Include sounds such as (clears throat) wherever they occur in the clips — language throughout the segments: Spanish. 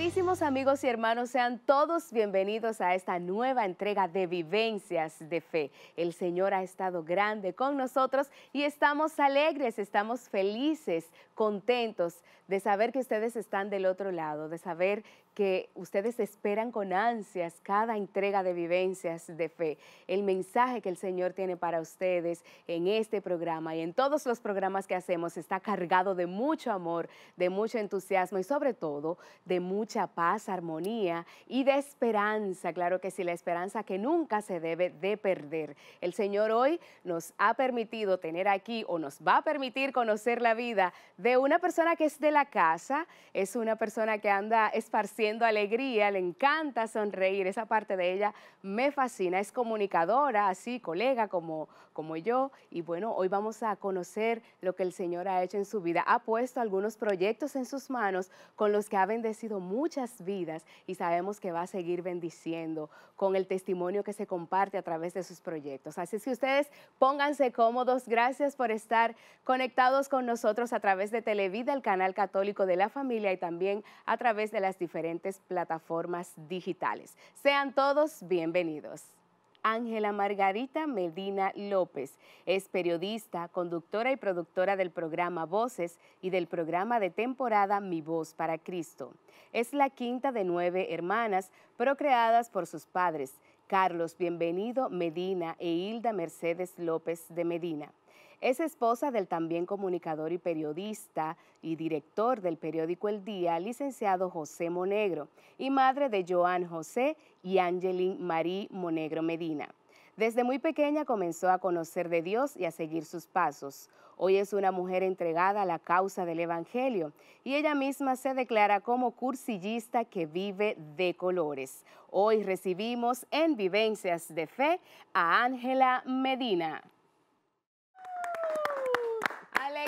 Queridísimos amigos y hermanos, sean todos bienvenidos a esta nueva entrega de Vivencias de Fe. El Señor ha estado grande con nosotros y estamos alegres, estamos felices, contentos de saber que ustedes están del otro lado, de saber que ustedes esperan con ansias cada entrega de vivencias de fe, el mensaje que el Señor tiene para ustedes en este programa y en todos los programas que hacemos está cargado de mucho amor, de mucho entusiasmo y sobre todo de mucha paz, armonía y de esperanza, claro que sí, la esperanza que nunca se debe de perder. El Señor hoy nos ha permitido tener aquí o nos va a permitir conocer la vida de una persona que es de la casa, es una persona que anda esparciendo alegría, le encanta sonreír, esa parte de ella me fascina, es comunicadora, así, colega como, como yo. Y bueno, hoy vamos a conocer lo que el Señor ha hecho en su vida. Ha puesto algunos proyectos en sus manos con los que ha bendecido muchas vidas y sabemos que va a seguir bendiciendo con el testimonio que se comparte a través de sus proyectos. Así es que ustedes pónganse cómodos. Gracias por estar conectados con nosotros a través de Televida, el canal católico de la familia y también a través de las diferentes plataformas digitales. Sean todos bienvenidos. Ángela Margarita Medina López. Es periodista, conductora y productora del programa Voces y del programa de temporada Mi Voz para Cristo. Es la quinta de nueve hermanas procreadas por sus padres, Carlos Bienvenido Medina e Hilda Mercedes López de Medina. Es esposa del también comunicador y periodista y director del periódico El Día, licenciado José Monegro, y madre de Joan José y Angeline Marie Monegro Medina. Desde muy pequeña comenzó a conocer de Dios y a seguir sus pasos. Hoy es una mujer entregada a la causa del Evangelio y ella misma se declara como cursillista que vive de colores. Hoy recibimos en Vivencias de Fe a Ángela Medina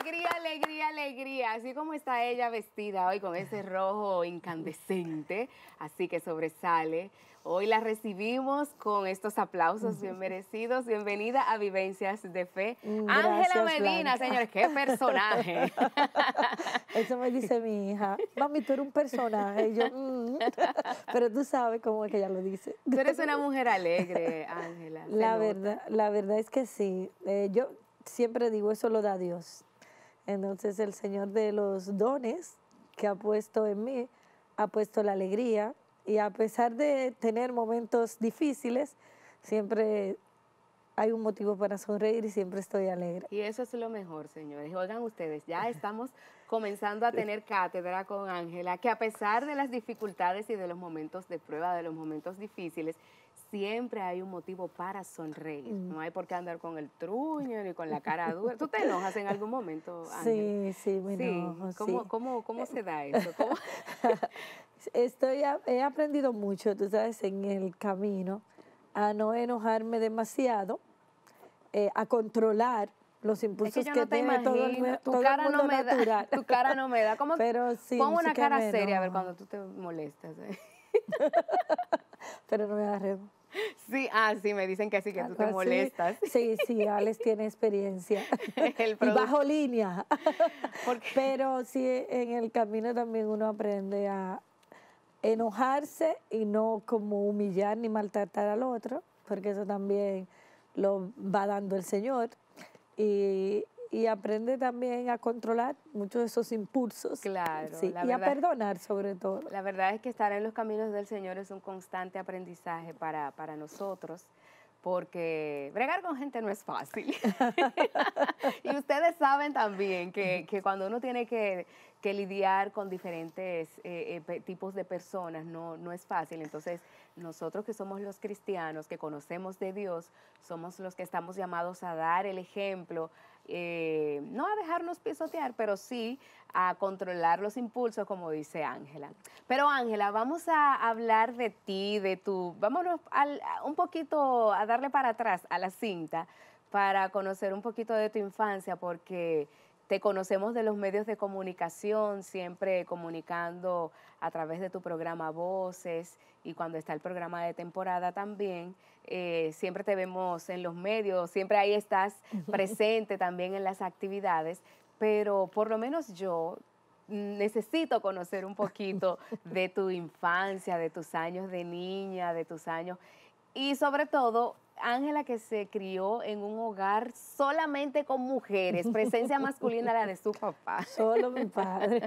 alegría, alegría, alegría. Así como está ella vestida hoy con ese rojo incandescente, así que sobresale. Hoy la recibimos con estos aplausos bien merecidos. Bienvenida a Vivencias de Fe. Mm, Ángela Medina, señores, qué personaje. (laughs) Eso me dice mi hija. Mami, tú eres un personaje. Mm". (laughs) pero tú sabes cómo es que ella lo dice. Tú eres una mujer alegre, Ángela. La verdad, la verdad es que sí. Eh, yo siempre digo, eso lo da Dios. Entonces el Señor de los dones que ha puesto en mí, ha puesto la alegría y a pesar de tener momentos difíciles, siempre hay un motivo para sonreír y siempre estoy alegre. Y eso es lo mejor, señores. Oigan ustedes, ya estamos comenzando a tener cátedra con Ángela, que a pesar de las dificultades y de los momentos de prueba, de los momentos difíciles, siempre hay un motivo para sonreír. Mm. No hay por qué andar con el truño ni con la cara dura. ¿Tú te enojas en algún momento? Ángel? Sí, sí, bueno, ¿Cómo, se da eso? (laughs) Estoy, he aprendido mucho, tú sabes, en el camino a no enojarme demasiado, eh, a controlar los impulsos que, todo, tu cara no me Da, tu cara no me da. Como, Pero una cara seria a ver cuando tú te molestas. ¿eh? (laughs) Pero no me da Sí, ah, sí, me dicen que sí, que tú te molestas. Sí, sí, Alex tiene experiencia. (laughs) y bajo línea. (laughs) Pero sí, en el camino también uno aprende a enojarse y no como humillar ni maltratar al otro, porque eso también lo va dando el Señor. Y, y aprende también a controlar muchos de esos impulsos. Claro. y a perdonar sobre todo. La verdad es que estar en los caminos del Señor es un constante aprendizaje para, para nosotros porque bregar con gente no es fácil. (laughs) y ustedes saben también que, cuando uno tiene que, lidiar con diferentes eh, eh, tipos de personas no, no es fácil. Entonces, nosotros que somos los cristianos, que conocemos de Dios, somos los que estamos llamados a dar el ejemplo, eh, no a dejarnos pisotear, pero sí a controlar los impulsos, como dice Ángela. Pero Ángela, vamos a hablar de ti, de tu, vámonos un poquito a darle para atrás a la cinta para conocer un poquito de tu infancia, porque te conocemos de los medios de comunicación, siempre comunicando a través de tu programa Voces y cuando está el programa de temporada también. Eh, siempre te vemos en los medios, siempre ahí estás presente también en las actividades, pero por lo menos yo necesito conocer un poquito (laughs) de tu infancia, de tus años de niña, de tus años y sobre todo Ángela que se crió en un hogar solamente con mujeres, presencia masculina la de su (laughs) papá. Solo mi (laughs) padre,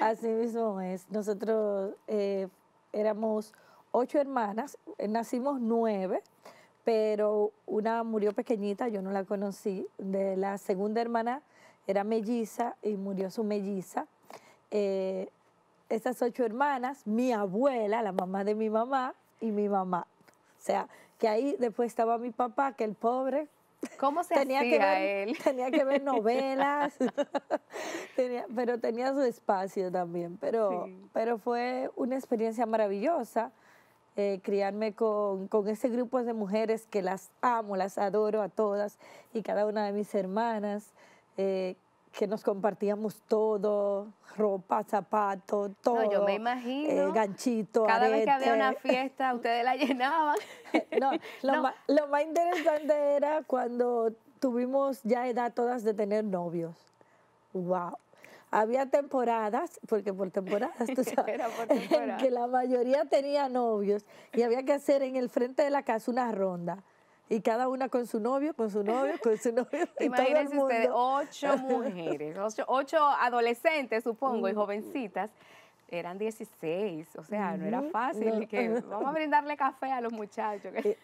así mismo es. Nosotros eh, éramos ocho hermanas, eh, nacimos nueve, pero una murió pequeñita, yo no la conocí. De la segunda hermana era melliza y murió su melliza. Eh, Estas ocho hermanas, mi abuela, la mamá de mi mamá y mi mamá. O sea, que ahí después estaba mi papá, que el pobre. ¿Cómo se tenía que él? (laughs) Tenía que ver novelas, (laughs) pero tenía su espacio también. Pero, pero fue una experiencia maravillosa eh, criarme con, ese grupo de mujeres que las amo, las adoro a todas y cada una de mis hermanas. Eh, que nos compartíamos todo, ropa, zapatos, todo. No, yo me imagino. Eh, ganchito, Cada vez que había una fiesta, (laughs) ustedes la llenaban. (laughs) no, lo, Más, interesante era cuando tuvimos ya edad todas de tener novios. ¡Wow! Había temporadas, porque por temporadas, tú (laughs) sabes, que la mayoría tenía novios y había que hacer en el frente de la casa una ronda y cada una con su novio, con su novio, (laughs) con su novio. Imagínense ustedes, ocho (laughs) mujeres, ocho, ocho adolescentes, supongo, y mm. jovencitas. Eran 16, o sea, no era fácil. vamos a (laughs) brindarle café a los muchachos. Eh,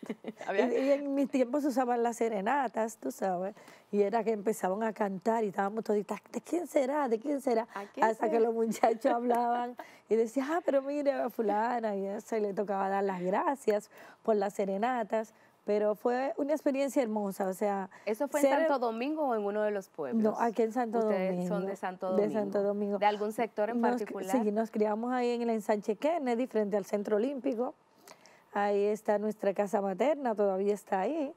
y, en mis tiempos usaban las serenatas, tú sabes, y era que empezaban a cantar y estábamos toditas, ¿de quién será? ¿De quién será? Hasta que los muchachos hablaban y decían, ah, pero mire, fulana, y eso, le tocaba dar las gracias por las serenatas pero fue una experiencia hermosa, o sea... ¿Eso fue en Santo Domingo o en uno de los pueblos? No, aquí en Santo Ustedes Domingo. son de Santo Domingo. De algún sector en particular? Sí, nos criamos ahí en el ensanche Kennedy, frente al Centro Olímpico. Ahí está nuestra casa materna, todavía está ahí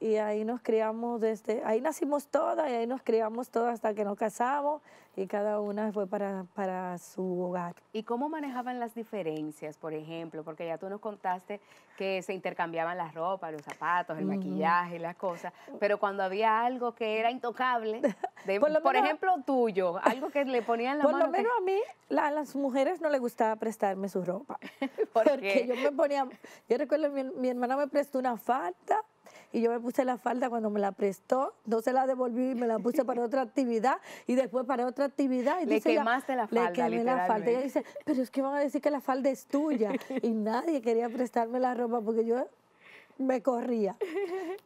y ahí nos criamos desde, ahí nacimos todas y ahí nos criamos todas hasta que nos casamos y cada una fue para, su hogar. ¿Y cómo manejaban las diferencias, por ejemplo? Porque ya tú nos contaste que se intercambiaban las ropas, los zapatos, el maquillaje, las cosas, pero cuando había algo que era intocable, (laughs) por, ejemplo tuyo, algo que le ponían la mano. Por lo menos a mí, a las mujeres no les gustaba prestarme su ropa. (laughs) porque yo me ponía, yo recuerdo mi, mi hermana me prestó una falta y yo me puse la falda cuando me la prestó, no se la devolví y me la puse para otra actividad y después para otra actividad. Y le quemaste la falda. Le quemé la falda. Ella dice, pero es que van a decir que la falda es tuya. (laughs) Y nadie quería prestarme la ropa porque yo me corría.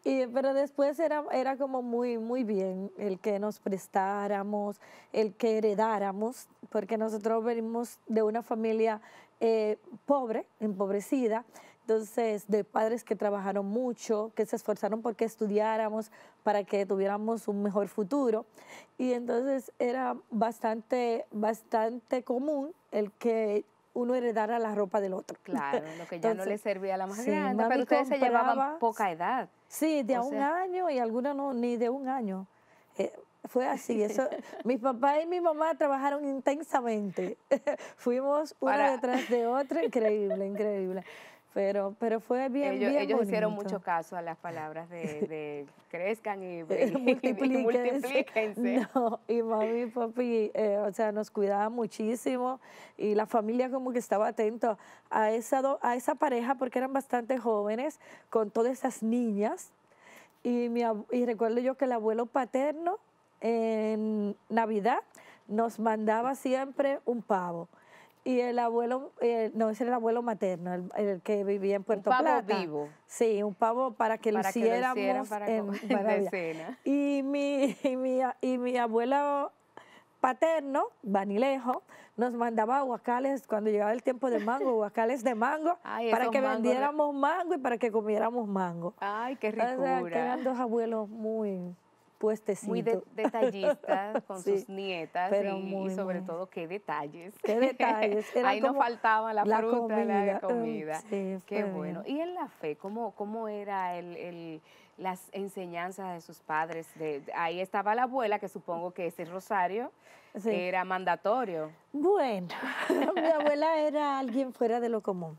Y, pero después era, era como muy, muy bien el que nos prestáramos, el que heredáramos, porque nosotros venimos de una familia eh, pobre, empobrecida. Entonces, de padres que trabajaron mucho, que se esforzaron porque estudiáramos, para que tuviéramos un mejor futuro. Y entonces era bastante, bastante común el que uno heredara la ropa del otro. Claro, lo que ya no le servía a la más grande, pero ustedes se llevaban poca edad. Sí, de un año y alguna no, ni de un año. Eh, fue así, eso. (laughs) mi papá y mi mamá trabajaron intensamente. (laughs) Fuimos uno detrás de otra, increíble, increíble. Pero, pero fue bien, ellos, Ellos hicieron mucho caso a las palabras de, (laughs) crezcan y, eh, (laughs) multiplíquense. y, y mami y papi, eh, o sea, nos cuidaban muchísimo y la familia como que estaba atento a esa, a esa pareja porque eran bastante jóvenes con todas esas niñas. Y, mi, y recuerdo yo que el abuelo paterno en Navidad nos mandaba siempre un pavo y el abuelo, eh, no, ese era el abuelo materno, el, que vivía en Puerto un pavo vivo. Sí, un pavo para que lo hiciéramos para en, (laughs) Y mi, y y mi abuelo paterno, Vanilejo, nos mandaba aguacales cuando llegaba el tiempo de mango, (laughs) aguacales de mango, para que vendiéramos mango y para que comiéramos mango. Ay, qué ricura. O que eran dos abuelos muy muy detallista con (laughs) sus nietas pero y, muy, sobre todo qué detalles. Qué detalles. (laughs) Ahí no faltaba la, fruta, la comida. qué bueno. Y en la fe, ¿cómo, cómo era el, las enseñanzas de sus padres. De, ahí estaba la abuela, que supongo que ese rosario era mandatorio. Bueno, (laughs) mi abuela era alguien fuera de lo común.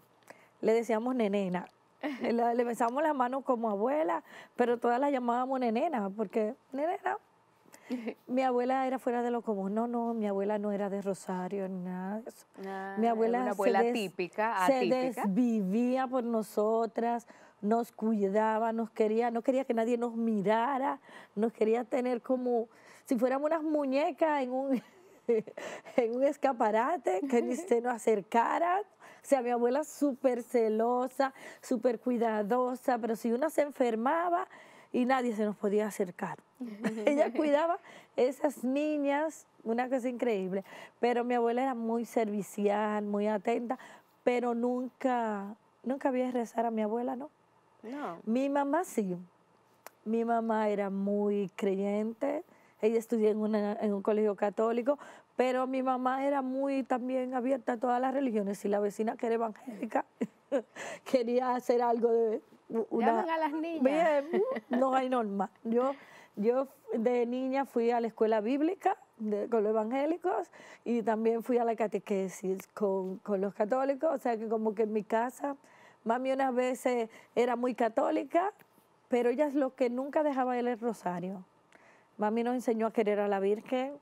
Le decíamos nenena. (laughs) le besamos las manos como abuela, pero todas las llamábamos nenena, porque nenena. (laughs) Mi abuela era fuera de lo común. No, no, mi abuela no era de Rosario ni nada ah, mi abuela, una abuela típica, atípica. se desvivía por nosotras, nos cuidaba, nos quería, no quería que nadie nos mirara, nos quería tener como si fuéramos unas muñecas en un (laughs) en un escaparate, que ni se nos acercaran. O sea, mi abuela súper celosa, súper cuidadosa, pero si una se enfermaba y nadie se nos podía acercar. (laughs) Ella cuidaba esas niñas, una cosa increíble. Pero mi abuela era muy servicial, muy atenta, pero nunca, nunca había rezar a mi abuela, ¿no? No. Mi mamá sí. Mi mamá era muy creyente, ella estudió en, un colegio católico, pero mi mamá era muy también abierta a todas las religiones. Y la vecina que era evangélica (laughs) quería hacer algo de... Una, a las niñas. (laughs) no hay norma. Yo, yo de niña fui a la escuela bíblica con los evangélicos y también fui a la catequesis con, los católicos. O sea que como que en mi casa... Mami unas veces era muy católica, pero ella es lo que nunca dejaba de leer rosario. Mami nos enseñó a querer a la Virgen.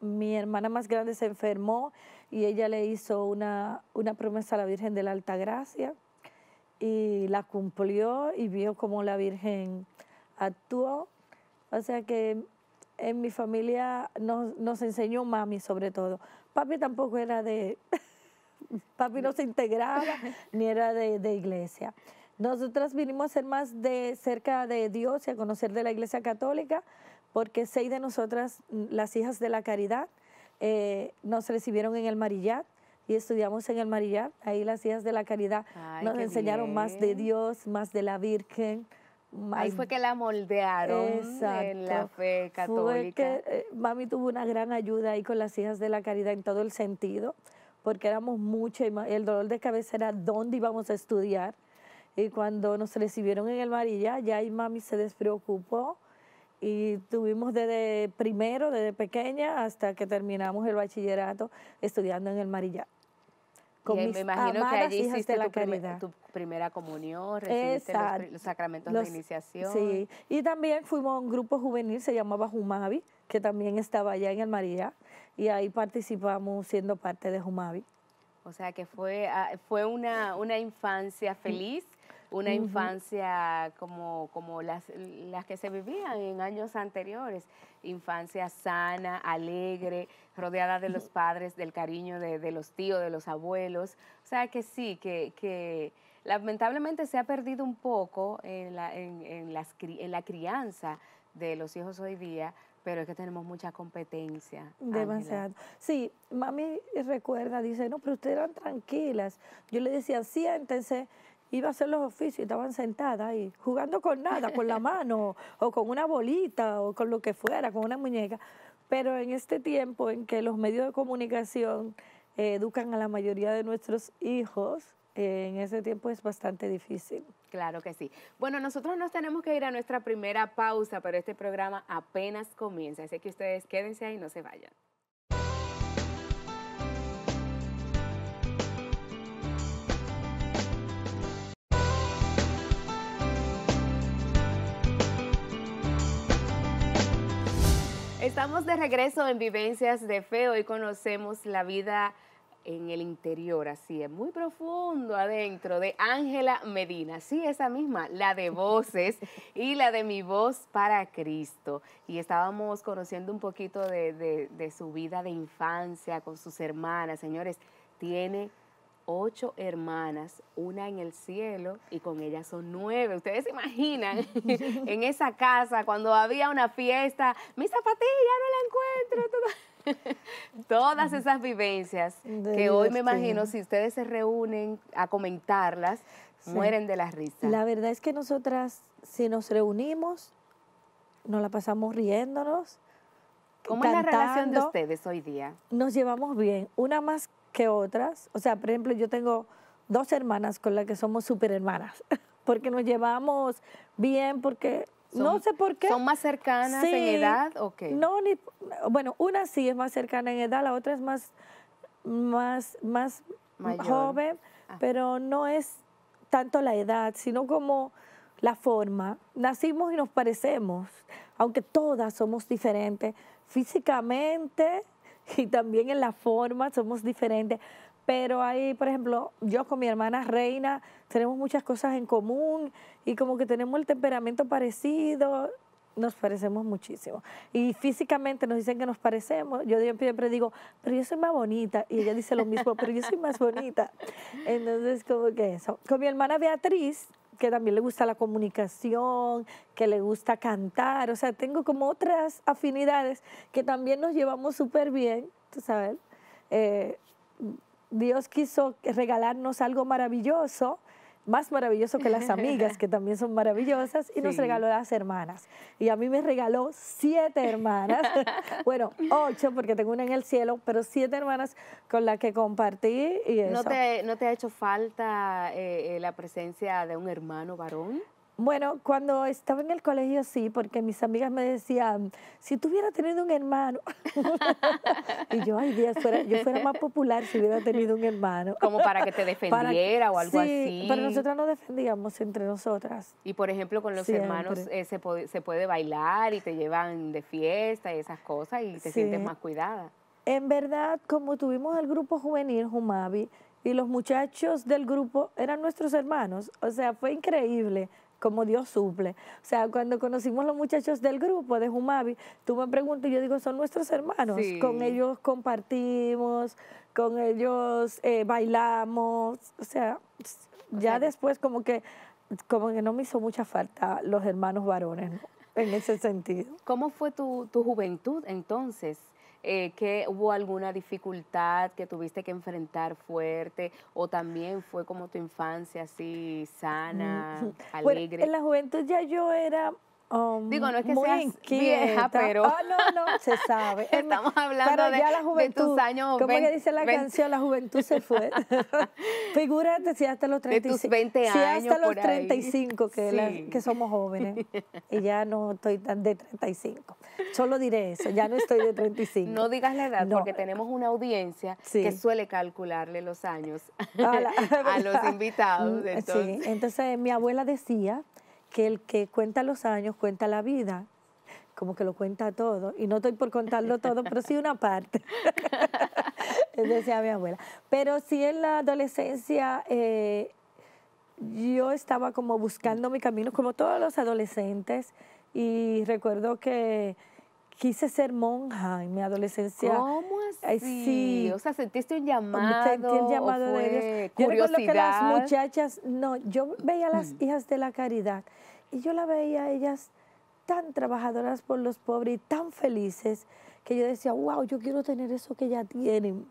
Mi hermana más grande se enfermó y ella le hizo una, promesa a la Virgen de la Alta Gracia y la cumplió y vio cómo la Virgen actuó. O sea que en mi familia nos, nos enseñó mami sobre todo. Papi tampoco era de... (laughs) papi no se integraba ni era de, de iglesia. Nosotras vinimos a ser más de cerca de Dios y a conocer de la iglesia católica porque seis de nosotras, mm, las hijas de la caridad, eh, nos recibieron en el Marillat y estudiamos en el Marillat. Ahí las hijas de la caridad nos enseñaron más de Dios, más de la Virgen. Ahí fue que la moldearon en la fe católica. Fue que, eh, mami tuvo una gran ayuda ahí con las hijas de la caridad en todo el sentido, porque éramos muchas el dolor de cabeza era dónde íbamos a estudiar. Y cuando nos recibieron en el Marilla, ya ahí mami se despreocupó y tuvimos desde primero, desde pequeña, hasta que terminamos el bachillerato estudiando en el Marillá. y me imagino que allí hiciste la tu, tu, primera comunión, recibiste los, sacramentos de iniciación. Sí, y también fuimos a un grupo juvenil, se llamaba Jumavi, que también estaba allá en el Marillá, y ahí participamos siendo parte de Jumavi. O sea que fue, ah, fue una, una infancia feliz una infancia como, como las, las que se vivían en años anteriores, infancia sana, alegre, rodeada de los padres, del cariño de, los tíos, de los abuelos. O sea que sí, que, lamentablemente se ha perdido un poco en la, la crianza de los hijos hoy día, pero es que tenemos mucha competencia. Demasiado. Sí, mami recuerda, dice, no, pero ustedes eran tranquilas. Yo le decía, siéntense iba a hacer los oficios y estaban sentadas ahí, jugando con nada, con la (laughs) mano o con una bolita o con lo que fuera, con una muñeca. Pero en este tiempo en que los medios de comunicación educan a la mayoría de nuestros hijos, en ese tiempo es bastante difícil. Claro que sí. Bueno, nosotros nos tenemos que ir a nuestra primera pausa, pero este programa apenas comienza, así que ustedes quédense ahí y no se vayan. Estamos de regreso en Vivencias de Fe. Hoy conocemos la vida en el interior, así es, muy profundo adentro, de Ángela Medina. Sí, esa misma, la de voces (laughs) y la de mi voz para Cristo. Y estábamos conociendo un poquito de, su vida de infancia con sus hermanas. Señores, tiene ocho hermanas, una en el cielo y con ellas son nueve. Ustedes se imaginan (laughs) en esa casa cuando había una fiesta, mi zapatilla no la encuentro. (laughs) Todas esas vivencias que hoy me imagino si ustedes se reúnen a comentarlas, mueren de la risa. La verdad es que nosotras si nos reunimos, nos la pasamos riéndonos. ¿Cómo es la relación de ustedes hoy día? Nos llevamos bien, una más que otras. O sea, por ejemplo, yo tengo dos hermanas con las que somos super hermanas, (laughs) porque nos llevamos bien, porque no sé por qué. ¿Son más cercanas en edad o No, ni, bueno, una sí es más cercana en edad, la otra es más, más, más joven, ah. pero no es tanto la edad, sino como la forma. Nacimos y nos parecemos, aunque todas somos diferentes físicamente, (laughs) y también en la forma somos diferentes. Pero ahí, por ejemplo, yo con mi hermana Reina tenemos muchas cosas en común y como que tenemos el temperamento parecido, nos parecemos muchísimo. Y físicamente nos dicen que nos parecemos. Yo siempre digo, pero yo soy más bonita. Y ella dice lo mismo, pero yo soy más bonita. (laughs) Entonces, como que eso. Con mi hermana Beatriz, que también le gusta la comunicación, que le gusta cantar, o sea, tengo como otras afinidades que también nos llevamos súper bien, tú sabes. Eh, Dios quiso regalarnos algo maravilloso más maravilloso que las amigas, (laughs) que también son maravillosas, y nos regaló las hermanas. Y a mí me regaló siete hermanas, (laughs) bueno, ocho, porque tengo una en el cielo, pero siete hermanas con las que compartí. Y eso. ¿No, te, ¿No te ha hecho falta eh, eh, la presencia de un hermano varón? Bueno, cuando estaba en el colegio sí, porque mis amigas me decían, si tú hubieras tenido un hermano. (laughs) y yo, ay Dios, yo fuera más popular si hubiera tenido un hermano. (laughs) Como para que te defendiera o algo sí, así. Pero nosotras nos defendíamos entre nosotras. Y por ejemplo, con los hermanos eh, se, puede, bailar y te llevan de fiesta y esas cosas y te sientes más cuidada. En verdad, como tuvimos el grupo juvenil Humavi y los muchachos del grupo eran nuestros hermanos, o sea, fue increíble como Dios suple. O sea, cuando conocimos los muchachos del grupo de Jumavi, tú me preguntas y yo digo, son nuestros hermanos. Con ellos compartimos, con ellos eh, bailamos. O sea, ya después como que, como que no me hizo mucha falta los hermanos varones, en ese sentido. ¿Cómo fue tu juventud entonces? Eh, que hubo alguna dificultad que tuviste que enfrentar fuerte o también fue como tu infancia así mm, sana, (laughs) alegre. en la juventud ya yo era Um, Digo, no es que seas vieja, pero... Ah, no, no, se sabe. (laughs) Estamos hablando de, la juventud, tus años... ¿Cómo que dice la canción? La juventud se fue. (laughs) (laughs) Figúrate si hasta los 35... De tus 20 años Si hasta los 35, que, somos jóvenes. y ya no estoy tan de 35. Solo diré eso, ya no estoy de 35. No digas la edad, porque tenemos una audiencia que suele calcularle los años a, los invitados. Mm, entonces mi abuela decía que el que cuenta los años cuenta la vida, como que lo cuenta todo, y no estoy por contarlo todo, pero sí una parte, (laughs) decía mi abuela. Pero sí en la adolescencia eh, yo estaba como buscando mi camino, como todos los adolescentes, y recuerdo que quise ser monja en mi adolescencia. ¿Cómo? sí. O sea, sentiste un llamado. Sentí el llamado de Dios. Yo recuerdo que las muchachas, no, yo veía a las mm. hijas de la caridad y yo la veía a ellas tan trabajadoras por los pobres y tan felices que yo decía, wow, yo quiero tener eso que ya tienen.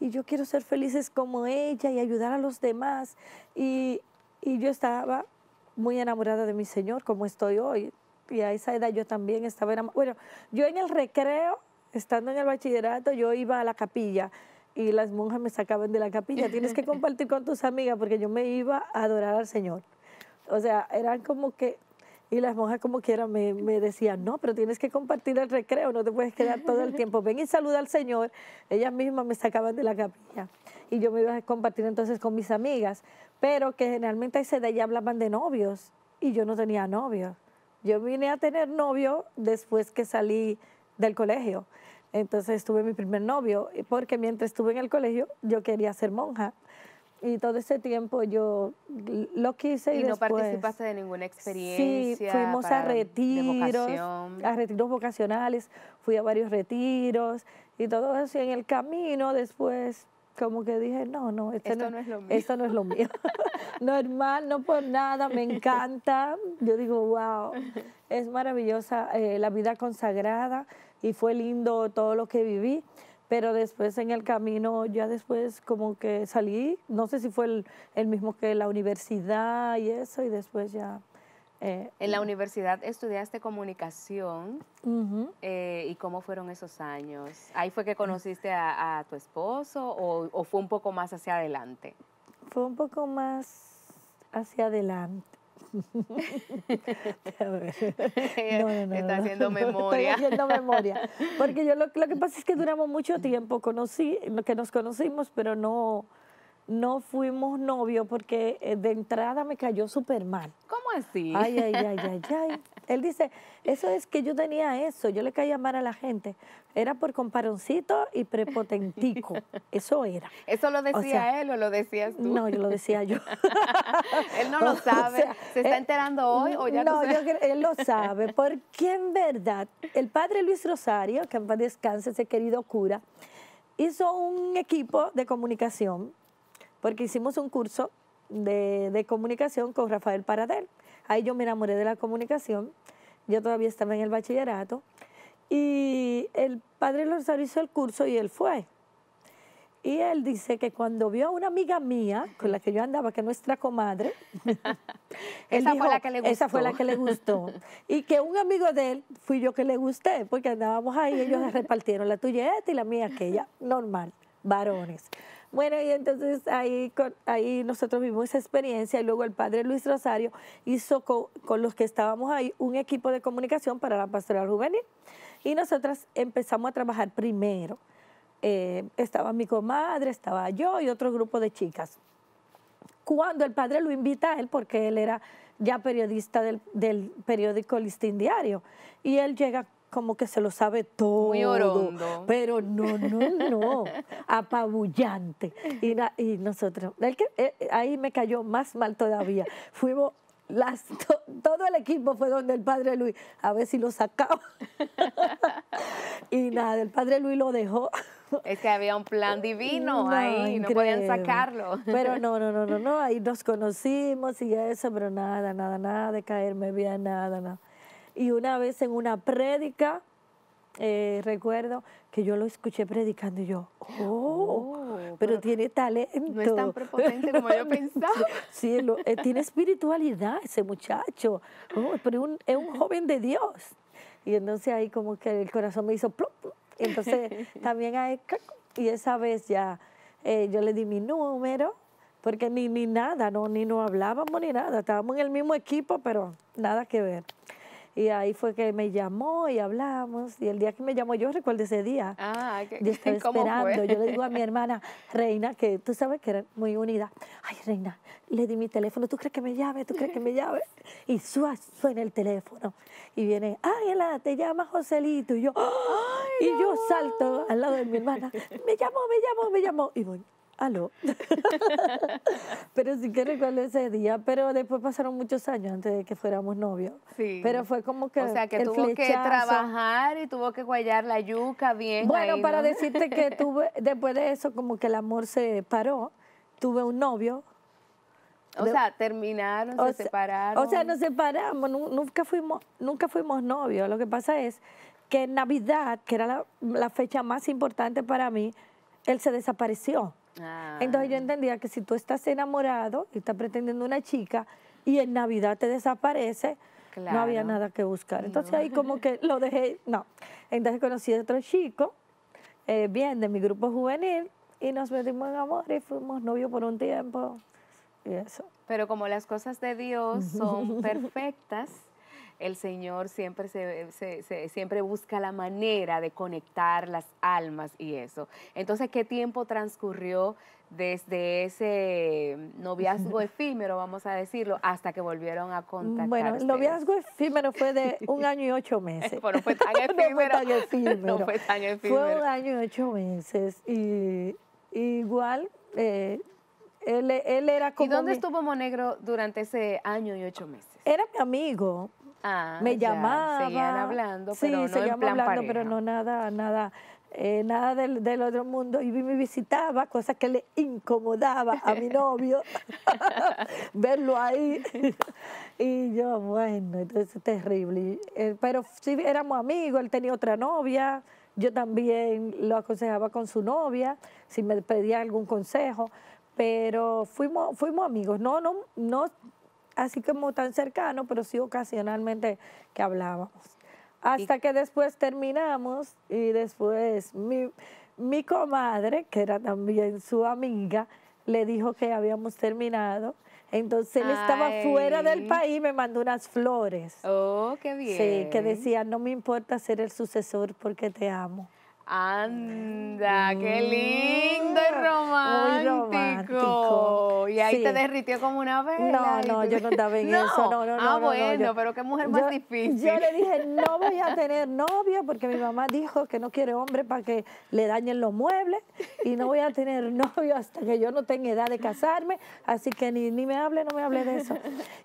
Y yo quiero ser felices como ella y ayudar a los demás. Y, y yo estaba muy enamorada de mi Señor, como estoy hoy. Y a esa edad yo también estaba enamorada. Bueno, yo en el recreo estando en el bachillerato, yo iba a la capilla y las monjas me sacaban de la capilla. Tienes que (laughs) compartir con tus amigas porque yo me iba a adorar al Señor. O sea, eran como que... Y las monjas como quiera me, decían, no, pero tienes que compartir el recreo, no te puedes quedar todo el tiempo. Ven y saluda al Señor. Ellas mismas me sacaban de la capilla. Y yo me iba a compartir entonces con mis amigas. Pero que generalmente ese de ya hablaban de novios. Y yo no tenía novio. Yo vine a tener novio después que salí del colegio. Entonces tuve mi primer novio, porque mientras estuve en el colegio yo quería ser monja. Y todo ese tiempo yo lo quise y, y no participaste de ninguna experiencia. Sí, fuimos a retiros, a retiros vocacionales, fui a varios retiros y todo eso. Y en el camino después como que dije, no, no, este esto no, es lo mío. Esto no es lo mío. (laughs) Normal, no por nada, me encanta. Yo digo, wow, es maravillosa eh, la vida consagrada y fue lindo todo lo que viví. Pero después en el camino, ya después como que salí, no sé si fue el, el mismo que la universidad y eso, y después ya eh, en la mm. universidad estudiaste comunicación eh, y cómo fueron esos años. ¿Ahí fue que mm. conociste a, tu esposo o, fue un poco más hacia adelante? Fue un poco más hacia adelante. Está haciendo memoria. Estoy haciendo memoria. Porque yo lo, lo que (laughs) pasa es que duramos mucho tiempo, conocí, que nos conocimos, pero no, no fuimos novios porque eh, de entrada me cayó súper mal. ¿Cómo así? Ay, ay, ay, ay, (laughs) ay. Él dice, eso es que yo tenía eso, yo le caía mal a la gente. Era por comparoncito y prepotentico, (laughs) eso era. ¿Eso lo decía él o lo decías tú? No, yo lo decía yo. (laughs) él no lo sabe, ¿se eh, está enterando hoy o ya no? No, él lo sabe, porque en verdad el padre Luis Rosario, que en paz descanse ese querido cura, hizo un equipo de comunicación porque hicimos un curso de, comunicación con Rafael Paradel. Ahí yo me enamoré de la comunicación, yo todavía estaba en el bachillerato, y el padre Rosario hizo el curso y él fue. Y él dice que cuando vio a una amiga mía, con la que yo andaba, que es nuestra comadre, (laughs) esa, fue la que le gustó. esa fue la que le gustó. y que un amigo de él fui yo que le gusté, porque andábamos ahí, ellos repartieron la tuya y la mía aquella, normal, varones. Bueno, y entonces ahí, ahí nosotros vimos esa experiencia y luego el padre Luis Rosario hizo con, los que estábamos ahí un equipo de comunicación para la pastoral juvenil y nosotras empezamos a trabajar primero. Eh, estaba mi comadre, estaba yo y otro grupo de chicas. Cuando el padre lo invita a él, porque él era ya periodista del, del periódico Listín Diario, y él llega como que se lo sabe todo. Muy Pero no, no, no. (laughs) apabullante. Y, y nosotros, eh, eh, ahí me cayó más mal todavía. Fuimos las, todo el equipo fue donde el padre Luis, a ver si lo sacaba. (laughs) y nada, el padre Luis lo dejó. Es que había un plan divino ahí, no podían sacarlo. Pero no, no, no, no, no, ahí nos conocimos y eso, pero nada, nada, nada de caerme bien, nada, nada. Y una vez en una prédica, eh, recuerdo que yo lo escuché predicando y yo, oh, oh pero, tiene talento. No es tan prepotente como yo (laughs) pensaba. Sí, eh, tiene espiritualidad ese muchacho, oh, pero un, es un joven de Dios. Y entonces ahí como que el corazón me hizo plop, entonces (laughs) también ahí, y esa vez ya eh, yo le di mi número, porque ni, ni nada, no, ni no hablábamos ni nada, estábamos en el mismo equipo, pero nada que ver. Y ahí fue que me llamó y hablamos. Y el día que me llamó, yo recuerdo ese día. Ah, yo (laughs) estaba esperando. Yo le digo a mi (laughs) hermana, Reina, que tú sabes que era muy unida. Ay, Reina, le di mi teléfono. ¿Tú crees que me llame? ¿Tú crees que me llame? Y suena, el teléfono. Y viene, Ángela, te llama Joselito. Y yo, y yo salto al lado de mi hermana. Me llamó, me llamó, me llamó. Y voy aló. (laughs) pero sí que recuerdo ese día, pero después pasaron muchos años antes de que fuéramos novios. Pero fue como que. O sea, que tuvo que trabajar y tuvo que guayar la yuca bien. Bueno, para decirte que (laughs) tuve, después de eso, como que el amor se paró. Tuve un novio. O sea, terminaron, se separaron. O sea, nos separamos, nunca fuimos, nunca fuimos novios. Lo que pasa es que en Navidad, que era la fecha más importante para mí, él se desapareció. Entonces yo entendía que si tú estás enamorado y estás pretendiendo una chica y en Navidad te desaparece, no había nada que buscar. Entonces ahí como que lo dejé, no. Entonces conocí a otro chico, eh, bien, de mi grupo juvenil, y nos metimos en amor y fuimos novios por un tiempo. Y eso. Pero como las cosas de Dios son (laughs) perfectas, el Señor siempre, se, siempre busca la manera de conectar las almas y eso. Entonces, ¿qué tiempo transcurrió desde ese noviazgo (laughs) efímero, vamos a decirlo, hasta que volvieron a contactar? Bueno, el noviazgo efímero fue de (laughs) un año y ocho meses. fue (laughs) tan efímero. no, fue efímero. fue un año y ocho meses. Y, igual... Eh, él, era como. ¿Y dónde estuvo Monegro durante ese año y ocho meses? Era mi amigo, Ah, me llamaba. Seguían hablando, pero sí, no hablando, pero no nada, nada. Eh, nada del, otro mundo y me visitaba, cosas que le incomodaba a mi novio (laughs) (laughs) verlo ahí. y yo, bueno, entonces terrible. Eh, pero sí éramos amigos, él tenía otra novia, yo también lo aconsejaba con su novia, si me pedía algún consejo, pero fuimos, fuimos amigos, no, no, no así como tan cercano, pero sí ocasionalmente que hablábamos. Hasta que después terminamos y después mi, comadre, que era también su amiga, le dijo que habíamos terminado. Entonces él estaba fuera del país me mandó unas flores. Oh, qué bien. Sí, que decía, no me importa ser el sucesor porque te amo. Anda, qué lindo y romántico. Y ahí te derritió como una vela. No, no, yo no estaba en (laughs) eso. ah, bueno, pero qué mujer más difícil. Yo le dije, no voy a tener novio porque mi mamá dijo que no quiere hombre para que le dañen los muebles y no voy a tener (laughs) novio hasta que yo no tenga edad de casarme, así que ni, ni me hable, no me hable de eso.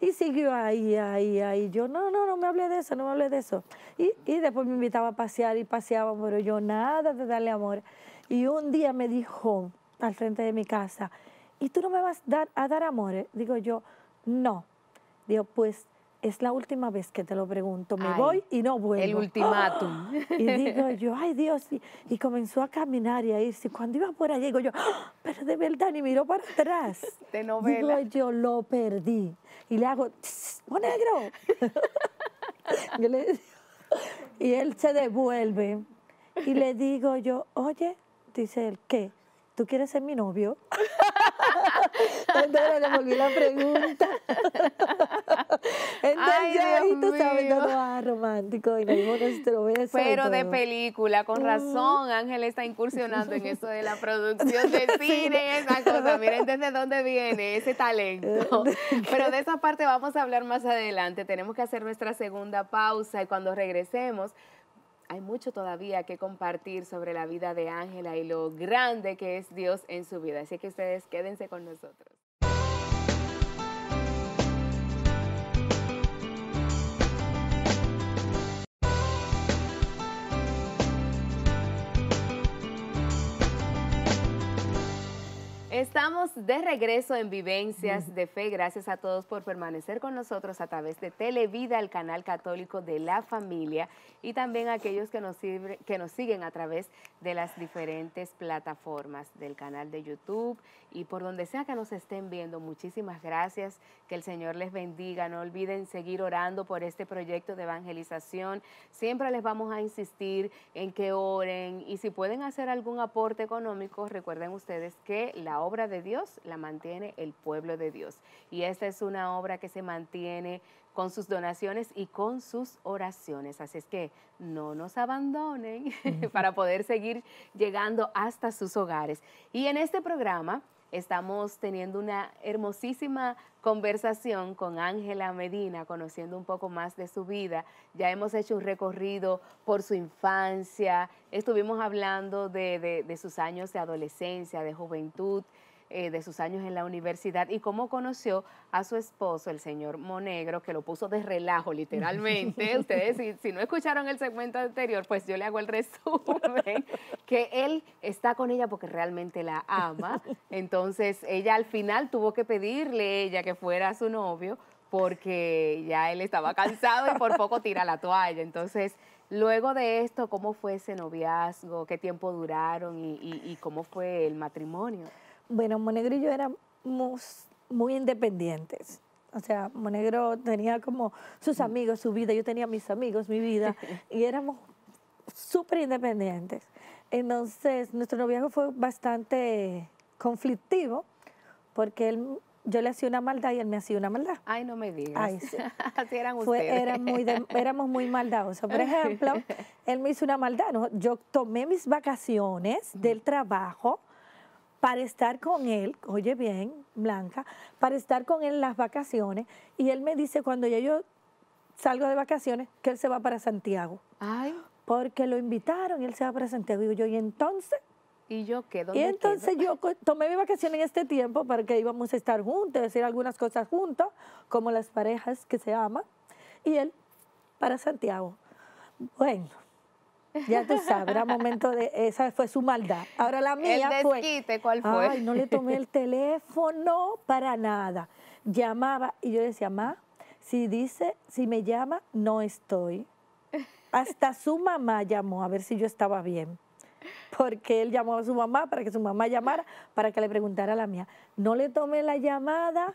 Y siguió ahí, ahí, ahí. Yo, no, no, no me hable de eso, no me hable de eso. y después me invitaba a pasear y paseaba, pero yo nada nada de darle amor. Y un día me dijo al frente de mi casa, ¿y tú no me vas dar, a dar amor? Eh, digo yo, no. Digo, pues es la última vez que te lo pregunto, me voy y no vuelvo. El ultimátum. (laughs) Y digo yo, ay Dios, y, comenzó a caminar y a irse. Cuando iba por allí digo yo, ¡Ah!, pero de verdad, ni miró para atrás. (laughs) De novela. Digo yo, lo perdí. Y le hago, ¡oh, negro! (laughs) y él se devuelve y le digo yo, oye, dice él, ¿qué? ¿Tú quieres ser mi novio? (laughs) Entonces le volví la pregunta. Entonces ahí tú sabes, no, ah, romántico y Pero de película, con mm. razón, Ángel está incursionando en eso de la producción de (laughs) cine, esa cosa. Miren desde dónde viene ese talento. (laughs) Pero de esa parte vamos a hablar más adelante. Tenemos que hacer nuestra segunda pausa y cuando regresemos hay mucho todavía que compartir sobre la vida de Ángela y lo grande que es Dios en su vida. Así que ustedes quédense con nosotros. Estamos de regreso en Vivencias de Fe. Gracias a todos por permanecer con nosotros a través de Televida, el canal católico de la familia, y también a aquellos que nos, que nos siguen a través de las diferentes plataformas del canal de YouTube y por donde sea que nos estén viendo. Muchísimas gracias. Que el Señor les bendiga. No olviden seguir orando por este proyecto de evangelización. Siempre les vamos a insistir en que oren y si pueden hacer algún aporte económico, recuerden ustedes que la obra de Dios la mantiene el pueblo de Dios. Y esta es una obra que se mantiene con sus donaciones y con sus oraciones. Así es que no nos abandonen (laughs) para poder seguir llegando hasta sus hogares. Y en este programa Estamos teniendo una hermosísima conversación con Ángela Medina, conociendo un poco más de su vida. Ya hemos hecho un recorrido por su infancia, estuvimos hablando de, sus años de adolescencia, de juventud, eh, de sus años en la universidad y cómo conoció a su esposo, el señor Monegro, que lo puso de relajo literalmente. (laughs) Ustedes si, no escucharon el segmento anterior, pues yo le hago el resumen, (laughs) que él está con ella porque realmente la ama. Entonces ella al final tuvo que pedirle ella que fuera su novio porque ya él estaba cansado y por poco tira la toalla. Entonces, luego de esto, ¿cómo fue ese noviazgo? ¿Qué tiempo duraron y, y cómo fue el matrimonio? Bueno, y yo éramos muy independientes. O sea, Monegro tenía como sus amigos, su vida, yo tenía mis amigos, mi vida, (laughs) y éramos súper independientes. Entonces, nuestro noviazgo fue bastante conflictivo, porque él, yo le hacía una maldad y él me hacía una maldad. Ay, no me digas. Ay, (laughs) Así eran ustedes. Era muy éramos muy maldadosos. Por (laughs) ejemplo, él me hizo una maldad. Yo tomé mis vacaciones del trabajo para estar con él, oye bien, Blanca, para estar con él en las vacaciones. Y él me dice cuando yo salgo de vacaciones que él se va para Santiago. Ay. Porque lo invitaron y él se va para Santiago. Y yo, y entonces. ¿Y yo qué? y entonces yo tomé mi vacación en este tiempo para que íbamos a estar juntos, decir algunas cosas juntos, como las parejas que se aman. Y él para Santiago. Bueno, ya tú sabes, era momento de, esa fue su maldad. Ahora la mía el desquite, ¿cuál fue? Ay, no le tomé el teléfono para nada. Llamaba y yo decía, ma, si dice, si me llama, no estoy. Hasta su mamá llamó a ver si yo estaba bien. Porque él llamó a su mamá para que su mamá llamara, para que le preguntara a la mía. No le tomé la llamada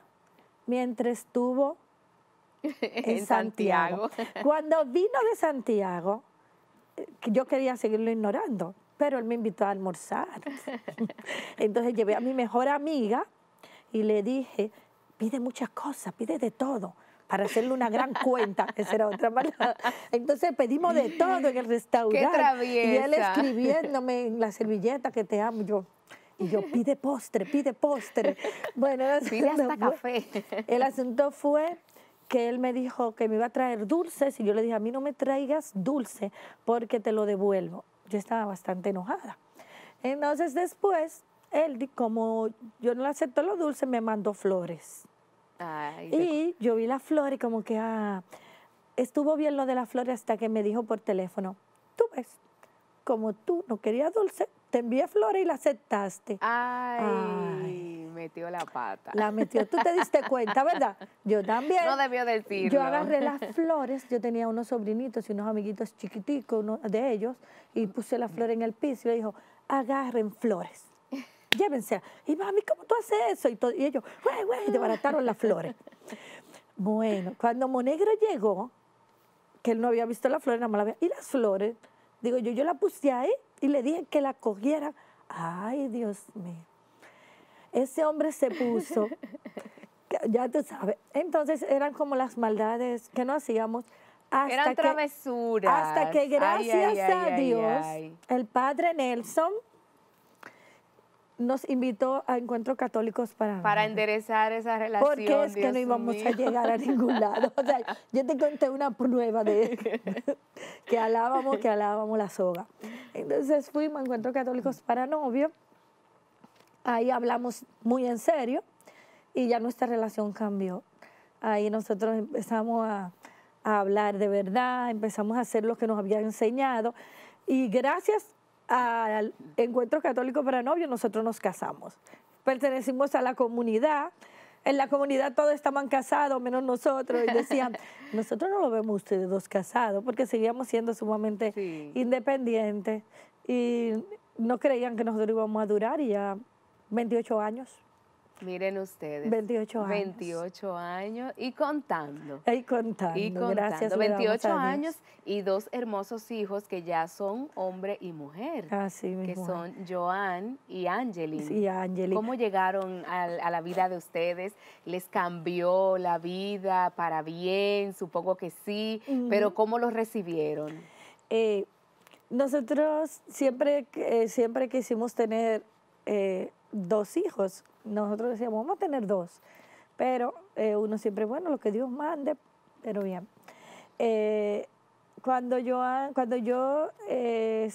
mientras estuvo (laughs) en, Santiago. Cuando vino de Santiago, yo quería seguirlo ignorando, pero él me invitó a almorzar. (laughs) Entonces llevé a mi mejor amiga y le dije, pide muchas cosas, pide de todo para hacerle una gran cuenta, (laughs) esa era otra palabra. Entonces pedimos de todo en el restaurante. y él escribiéndome en la servilleta que te amo yo. Y yo, pide postre, pide postre. Bueno, El asunto fue que él me dijo que me iba a traer dulces y yo le dije, a mí no me traigas dulce porque te lo devuelvo. Yo estaba bastante enojada. Entonces después, él, como yo no le acepto los dulces, me mandó flores. y yo vi la flor y como que, ah, estuvo bien lo de las flores hasta que me dijo por teléfono, tú ves, como tú no querías dulce, te envié flores y la aceptaste. Ay. Ay metió la pata. La metió, tú te diste cuenta, ¿verdad? Yo también. No debió decirlo. Yo agarré las flores, yo tenía unos sobrinitos y unos amiguitos chiquiticos uno de ellos, y puse la flor en el piso y le dijo, agarren flores. Llévense. Y mami, ¿cómo tú haces eso? Y, ellos, güey, güey, desbarataron las flores. Bueno, cuando Monegro llegó, que él no había visto la flor nada más la había, y las flores, digo yo, yo la puse ahí y le dije que la cogiera. Ay, Dios mío. Ese hombre se puso, ya tú sabes. Entonces eran como las maldades que no hacíamos. Hasta eran que, travesuras. Hasta que gracias a Dios, el padre Nelson nos invitó a encuentros católicos para para enderezar esa relación. Porque es que no íbamos a llegar a ningún lado. O sea, yo te conté una prueba de (laughs) que alábamos, que alábamos la soga. Entonces fuimos a Encuentro católicos para novio ahí hablamos muy en serio y ya nuestra relación cambió. Ahí nosotros empezamos a, hablar de verdad, empezamos a hacer lo que nos había enseñado y gracias al Encuentro Católico para Novios nosotros nos casamos. Pertenecimos a la comunidad. En la comunidad todos estaban casados, menos nosotros. Y decían, (laughs) nosotros no lo vemos ustedes dos casados, porque seguíamos siendo sumamente independientes. Y no creían que nosotros íbamos a durar y ya 28 años. Miren ustedes. 28 años. 28 años y contando. Y contando. Y contando. Gracias, 28 años y dos hermosos hijos que ya son hombre y mujer. Así mismo. Que son Joan y Angeline. Sí, Angeline. ¿Cómo llegaron a, la vida de ustedes? ¿Les cambió la vida para bien? Supongo que sí, pero ¿cómo los recibieron? Eh, nosotros siempre, eh, siempre quisimos tener... Eh, dos hijos. Nosotros decíamos, vamos a tener dos. Pero eh, uno siempre, bueno, lo que Dios mande, pero bien. Eh, cuando yo, ah, cuando yo eh,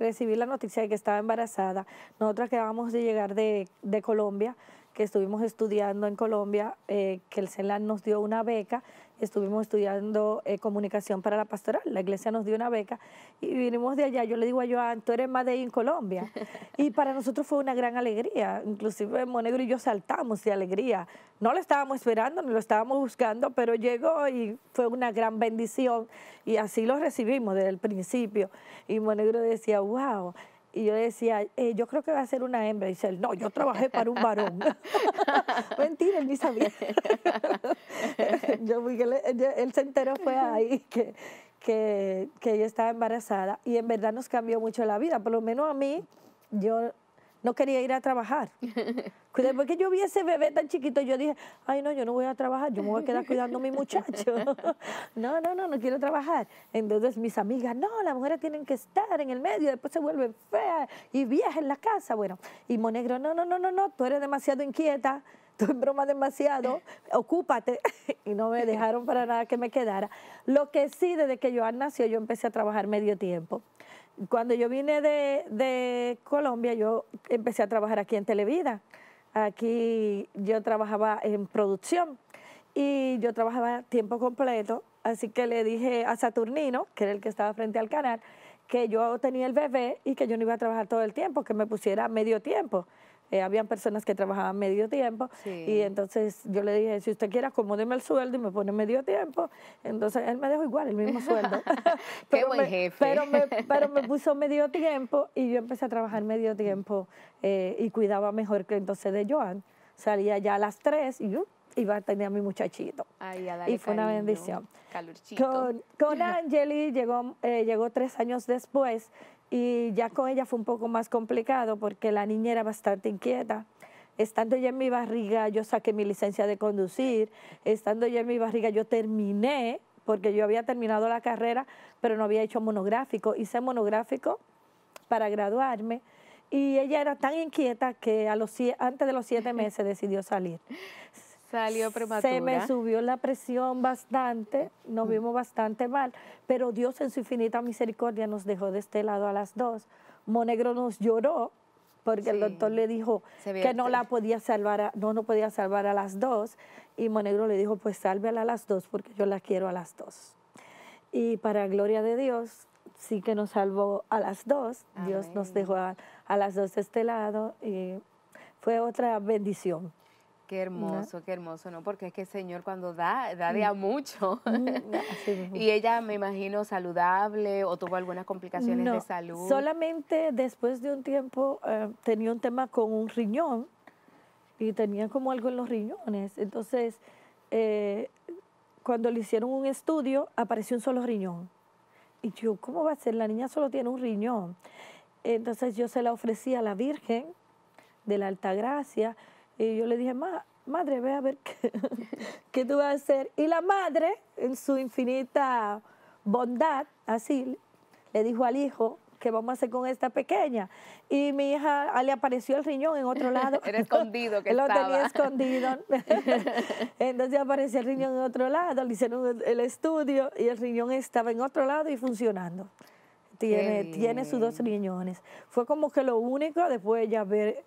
recibí la noticia de que estaba embarazada, nosotros acabamos de llegar de, de Colombia, que estuvimos estudiando en Colombia, que el CELAN nos dio una beca estuvimos estudiando eh, comunicación para la pastoral. La iglesia nos dio una beca y vinimos de allá. Yo le digo a Joan, tú eres más de ahí en Colombia. (laughs) Y para nosotros fue una gran alegría. Inclusive Monegro y yo saltamos de alegría. No lo estábamos esperando, no lo estábamos buscando, pero llegó y fue una gran bendición. Y así lo recibimos desde el principio. Y Monegro decía, wow. Y yo decía, eh, yo creo que va a ser una hembra. Y dice él, no, yo trabajé para un varón. (laughs) (laughs) Mentira, él ni sabía. (laughs) yo, él, él se enteró, fue ahí que, que, que, estaba embarazada. Y en verdad nos cambió mucho la vida. Por lo menos a mí, yo no quería ir a trabajar. (laughs) Después que yo vi ese bebé tan chiquito, yo dije, ay, no, yo no voy a trabajar, yo me voy a quedar cuidando a mi muchacho. (laughs) no, no, no, no quiero trabajar. Entonces mis amigas, no, las mujeres tienen que estar en el medio, después se vuelven feas y viejas en la casa. Bueno, y Monegro, no, no, no, no, no, tú eres demasiado inquieta en broma demasiado, ocúpate. (laughs) Y no me dejaron para nada que me quedara. Lo que sí, desde que yo nació, yo empecé a trabajar medio tiempo. Cuando yo vine de, de Colombia, yo empecé a trabajar aquí en Televida. Aquí yo trabajaba en producción y yo trabajaba tiempo completo, así que le dije a Saturnino, que era el que estaba frente al canal, que yo tenía el bebé y que yo no iba a trabajar todo el tiempo, que me pusiera medio tiempo. Eh, habían personas que trabajaban medio tiempo y entonces yo le dije, si usted quiere acomódeme el sueldo y me pone medio tiempo, entonces él me dejó igual el mismo sueldo. (laughs) (laughs) pero Qué buen jefe. Pero me, (laughs) puso medio tiempo y yo empecé a trabajar medio tiempo eh, y cuidaba mejor que entonces de Joan. Salía ya a las tres... y yo uh, iba a tener a mi muchachito. y fue una bendición. Con, con Angeli llegó, eh, llegó tres años después y ya con ella fue un poco más complicado porque la niña era bastante inquieta. Estando ya en mi barriga, yo saqué mi licencia de conducir. Estando ya en mi barriga, yo terminé, porque yo había terminado la carrera, pero no había hecho monográfico. Hice monográfico para graduarme. Y ella era tan inquieta que a los, antes de los siete (laughs) meses decidió salir. Se me subió la presión bastante, nos mm. vimos bastante mal, pero Dios en su infinita misericordia nos dejó de este lado a las dos. Monegro nos lloró porque el doctor le dijo que no la podía salvar, no, no podía salvar a las dos y Monegro le dijo, pues sálvela a las dos porque yo la quiero a las dos. Y para gloria de Dios, sí que nos salvó a las dos. Dios nos dejó a, a, las dos de este lado y fue otra bendición. Qué hermoso, qué hermoso, ¿no? Porque es que el Señor cuando da, da de a mm. mucho. (laughs) Mm, (laughs) y ella, me imagino, saludable o tuvo algunas complicaciones de salud. Solamente después de un tiempo eh, tenía un tema con un riñón y tenía como algo en los riñones. Entonces, eh, cuando le hicieron un estudio, apareció un solo riñón. Y yo, ¿cómo va a ser? La niña solo tiene un riñón. Entonces yo se la ofrecí a la Virgen de la alta Gracia y yo le dije, madre, ve a ver qué, (laughs) qué tú vas a hacer. Y la madre, en su infinita bondad, así, le dijo al hijo, ¿qué vamos a hacer con esta pequeña? Y mi hija ah, le apareció el riñón en otro lado. (laughs) Era escondido que (laughs) Lo tenía escondido. Entonces apareció el riñón en otro lado, le hicieron el estudio y el riñón estaba en otro lado y funcionando tiene, tiene sus dos riñones. Fue como que lo único, después ella ver,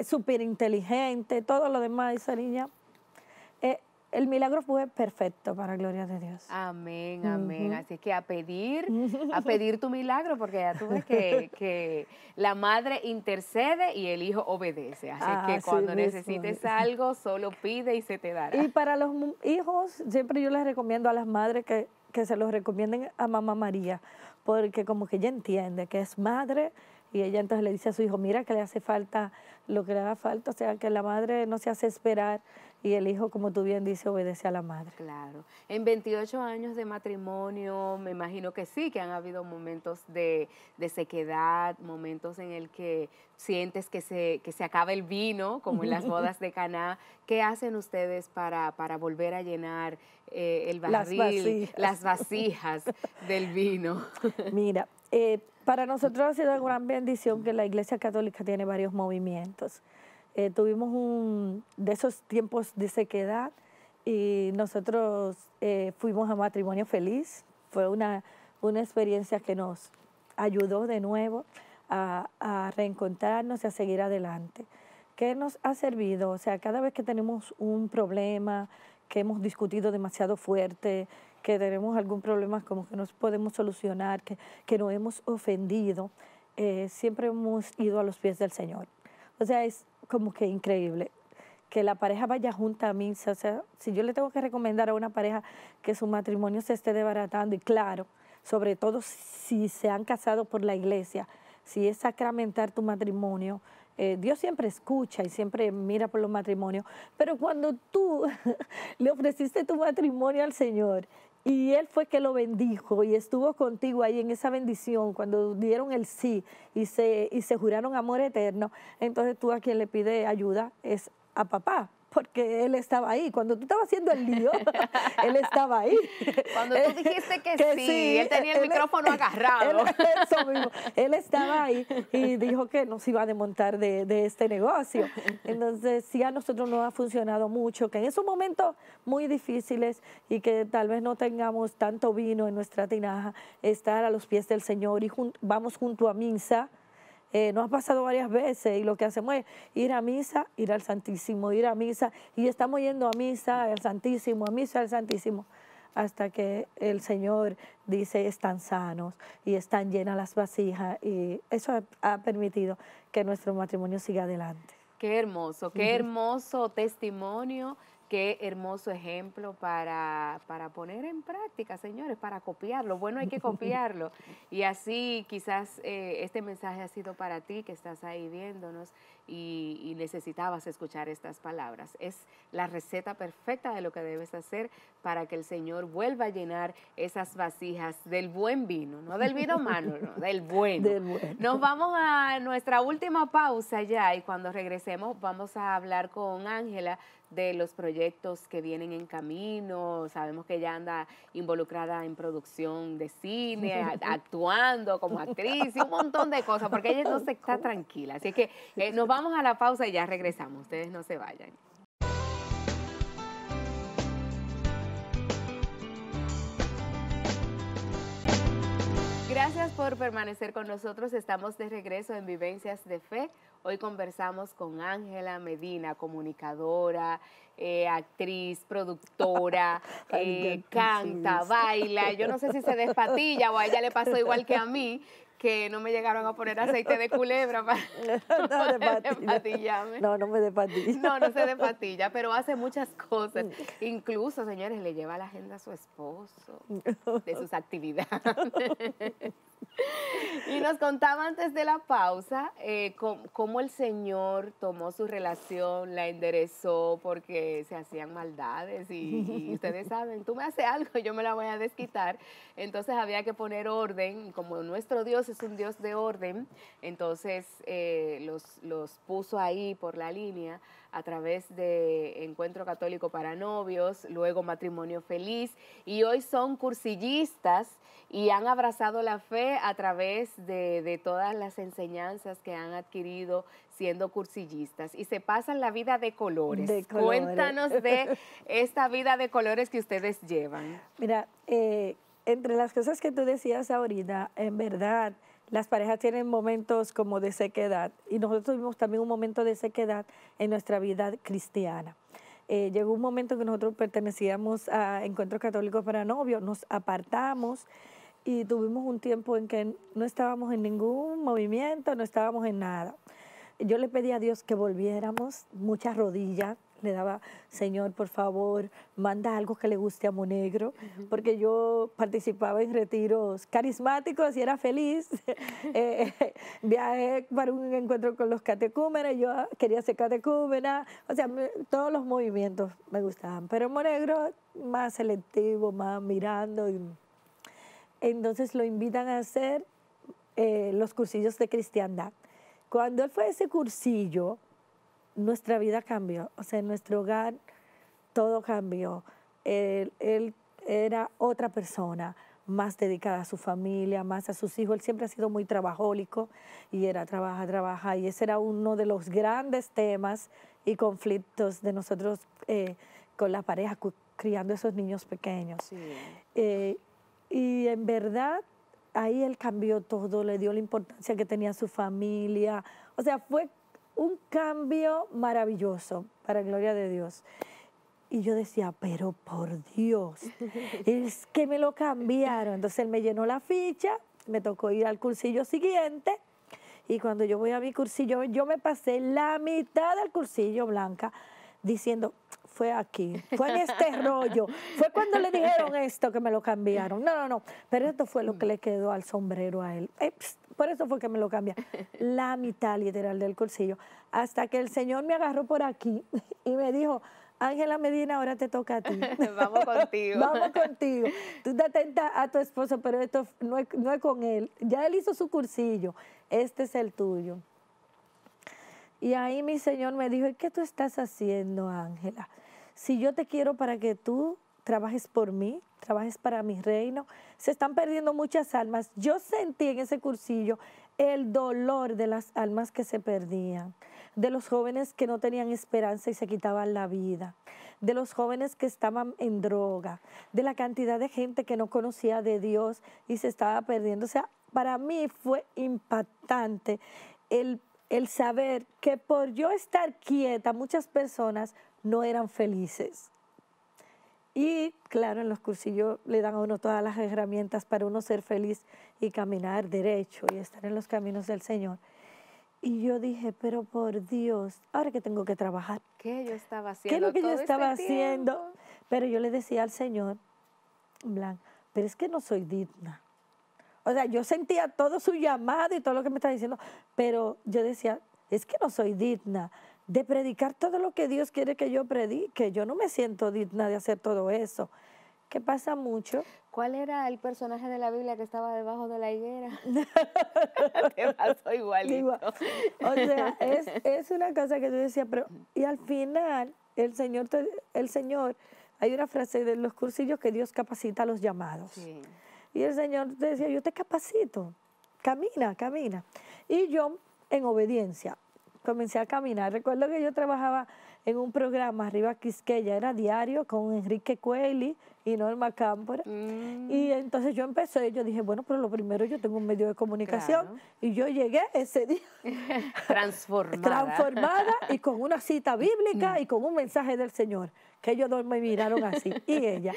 súper inteligente, todo lo demás, esa niña. Eh, el milagro fue perfecto para gloria de Dios. Amén, amén. Así que a pedir, a (laughs) pedir tu milagro, porque ya tú ves (laughs) que, la madre intercede y el hijo obedece. Así que cuando necesites algo, solo pide y se te dará. Y para los hijos, siempre yo les recomiendo a las madres que, que se los recomienden a mamá María porque como que ella entiende que es madre y ella entonces le dice a su hijo, mira que le hace falta lo que le haga falta, o sea, que la madre no se hace esperar y el hijo, como tú bien dices, obedece a la madre. Claro. En 28 años de matrimonio, me imagino que sí, que han habido momentos de, de sequedad, momentos en el que sientes que se, que se acaba el vino, como en las (laughs) bodas de Caná. ¿Qué hacen ustedes para, para volver a llenar eh, el barril, las vasijas, las vasijas del vino? (laughs) (laughs) Mira, eh, para nosotros ha sido una gran bendición que la Iglesia Católica tiene varios movimientos. Eh, tuvimos un, de esos tiempos de sequedad y nosotros eh, fuimos a matrimonio feliz. Fue una, una experiencia que nos ayudó de nuevo a, a reencontrarnos y a seguir adelante. ¿Qué nos ha servido? O sea, cada vez que tenemos un problema, que hemos discutido demasiado fuerte, que tenemos algún problema como que no podemos solucionar, que, que nos hemos ofendido, eh, siempre hemos ido a los pies del Señor. O sea, es como que increíble que la pareja vaya junta a misa. O sea, si yo le tengo que recomendar a una pareja que su matrimonio se esté desbaratando, y claro, sobre todo si se han casado por la iglesia, si es sacramentar tu matrimonio, eh, Dios siempre escucha y siempre mira por los matrimonios, pero cuando tú (laughs) le ofreciste tu matrimonio al Señor y Él fue que lo bendijo y estuvo contigo ahí en esa bendición cuando dieron el sí y se, y se juraron amor eterno. Entonces tú a quien le pide ayuda es a papá, porque él estaba ahí. Cuando tú estabas haciendo el lío, (laughs) él estaba ahí. Cuando tú dijiste que, sí, él tenía el micrófono agarrado. Él, estaba ahí y dijo que nos iba a desmontar de, este negocio. Entonces, sí, a nosotros no ha funcionado mucho, que en esos momentos muy difíciles y que tal vez no tengamos tanto vino en nuestra tinaja, estar a los pies del Señor y vamos junto a Minsa eh, nos ha pasado varias veces y lo que hacemos es ir a misa, ir al Santísimo, ir a misa y estamos yendo a misa, al Santísimo, a misa, al Santísimo hasta que el Señor dice están sanos y están llenas las vasijas y eso ha permitido que nuestro matrimonio siga adelante. Qué hermoso, qué hermoso testimonio Qué hermoso ejemplo para, para, poner en práctica, señores, para copiarlo. Bueno, hay que (laughs) copiarlo. Y así quizás eh, este mensaje ha sido para ti que estás ahí viéndonos y, necesitabas escuchar estas palabras. Es la receta perfecta de lo que debes hacer para que el Señor vuelva a llenar esas vasijas del buen vino, no del vino malo, (laughs) del bueno. del bueno. Nos vamos a nuestra última pausa ya y cuando regresemos vamos a hablar con Ángela de los proyectos que vienen en camino. Sabemos que ella anda involucrada en producción de cine, (laughs) actuando como actriz y un montón de cosas, porque ella no se está tranquila. Así que eh, nos vamos a la pausa y ya regresamos. Ustedes no se vayan. Gracias por permanecer con nosotros. Estamos de regreso en Vivencias de Fe. Hoy conversamos con Ángela Medina, comunicadora, eh, actriz, productora, (laughs) eh, canta, baila. Yo no sé si se despatilla o a ella le pasó igual que a mí, que no me llegaron a poner aceite de culebra para (laughs) no, No, no me de patilla. No, no se de patilla, pero hace muchas cosas. Mm. Incluso, señores, le lleva la agenda a su esposo (laughs) de sus actividades. (laughs) Y nos contaba antes de la pausa eh, cómo, el Señor tomó su relación, la enderezó porque se hacían maldades y, ustedes saben, tú me haces algo, yo me la voy a desquitar. Entonces había que poner orden, como nuestro Dios es un Dios de orden, entonces eh, los, los puso ahí por la línea a través de Encuentro Católico para Novios, luego Matrimonio Feliz, y hoy son cursillistas y han abrazado la fe a través de, todas las enseñanzas que han adquirido siendo cursillistas y se pasan la vida de colores. Cuéntanos de (laughs) esta vida de colores que ustedes llevan. Mira, eh, entre las cosas que tú decías ahorita, en verdad, las parejas tienen momentos como de sequedad y nosotros tuvimos también un momento de sequedad en nuestra vida cristiana. Eh, llegó un momento que nosotros pertenecíamos a Encuentros Católicos para Novios, nos apartamos y tuvimos un tiempo en que no estábamos en ningún movimiento, no estábamos en nada. Yo le pedí a Dios que volviéramos, muchas rodillas, le daba, Señor, por favor, manda algo que le guste a Monegro, porque yo participaba en retiros carismáticos y era feliz. (laughs) Eh, viajé para un encuentro con los catecúmenes, yo quería ser catecúmena, o sea, todos los movimientos me gustaban, pero Monegro más selectivo, más mirando. entonces lo invitan a hacer eh, los cursillos de cristiandad. Cuando él fue a ese cursillo, nuestra vida cambió, o sea, en nuestro hogar todo cambió. Él, era otra persona, más dedicada a su familia, más a sus hijos. Él siempre ha sido muy trabajólico y era trabaja, trabaja. Y ese era uno de los grandes temas y conflictos de nosotros eh, con la pareja, criando esos niños pequeños. Eh, y en verdad, ahí él cambió todo, le dio la importancia que tenía su familia. O sea, fue un cambio maravilloso, para la gloria de Dios. Y yo decía, pero por Dios, (laughs) es que me lo cambiaron. Entonces él me llenó la ficha, me tocó ir al cursillo siguiente. Y cuando yo voy a mi cursillo, yo me pasé la mitad del cursillo blanca diciendo, fue aquí, fue en este (laughs) rollo, fue cuando le dijeron esto que me lo cambiaron. No, no, no, pero esto fue lo que mm. le quedó al sombrero a él. ¡Eps! por eso fue que me lo cambia la mitad literal del cursillo, hasta que el Señor me agarró por aquí (laughs) y me dijo, Ángela Medina, ahora te toca a ti. (laughs) Vamos contigo. (laughs) Vamos contigo. Tú te atenta a tu esposo, pero esto no es, con él. Ya él hizo su cursillo, este es el tuyo. Y ahí mi Señor me dijo, ¿y qué tú estás haciendo, Ángela? Si yo te quiero para que tú trabajes por mí, trabajes para mi reino. Se están perdiendo muchas almas. Yo sentí en ese cursillo el dolor de las almas que se perdían, de los jóvenes que no tenían esperanza y se quitaban la vida, de los jóvenes que estaban en droga, de la cantidad de gente que no conocía de Dios y se estaba perdiendo. O sea, para mí fue impactante el, el saber que por yo estar quieta muchas personas no eran felices. Y claro, en los cursillos le dan a uno todas las herramientas para uno ser feliz y caminar derecho y estar en los caminos del Señor. Y yo dije, pero por Dios, ahora que tengo que trabajar. ¿Qué yo estaba haciendo? es lo que yo estaba este haciendo? Pero yo le decía al Señor, Blanc, pero es que no soy digna. O sea, yo sentía todo su llamado y todo lo que me estaba diciendo, pero yo decía, es que no soy digna de predicar todo lo que Dios quiere que yo predique. Yo no me siento digna de hacer todo eso. ¿Qué pasa mucho? ¿Cuál era el personaje de la Biblia que estaba debajo de la higuera? (laughs) Te pasó igualito. Igual. O sea, es, una cosa que tú decía, pero y al final el Señor, el Señor, hay una frase de los cursillos que Dios capacita a los llamados. Y el Señor te decía, yo te capacito, camina, camina. Y yo en obediencia, comencé a caminar. Recuerdo que yo trabajaba en un programa arriba Quisqueya, era diario con Enrique Cueli, y Norma Cámpora. Y mm. entonces yo empecé, yo dije, bueno, pero lo primero yo tengo un medio de comunicación y yo llegué ese día (laughs) transformada. transformada y con una cita bíblica mm. y con un mensaje del Señor, que ellos dos me miraron así y ella.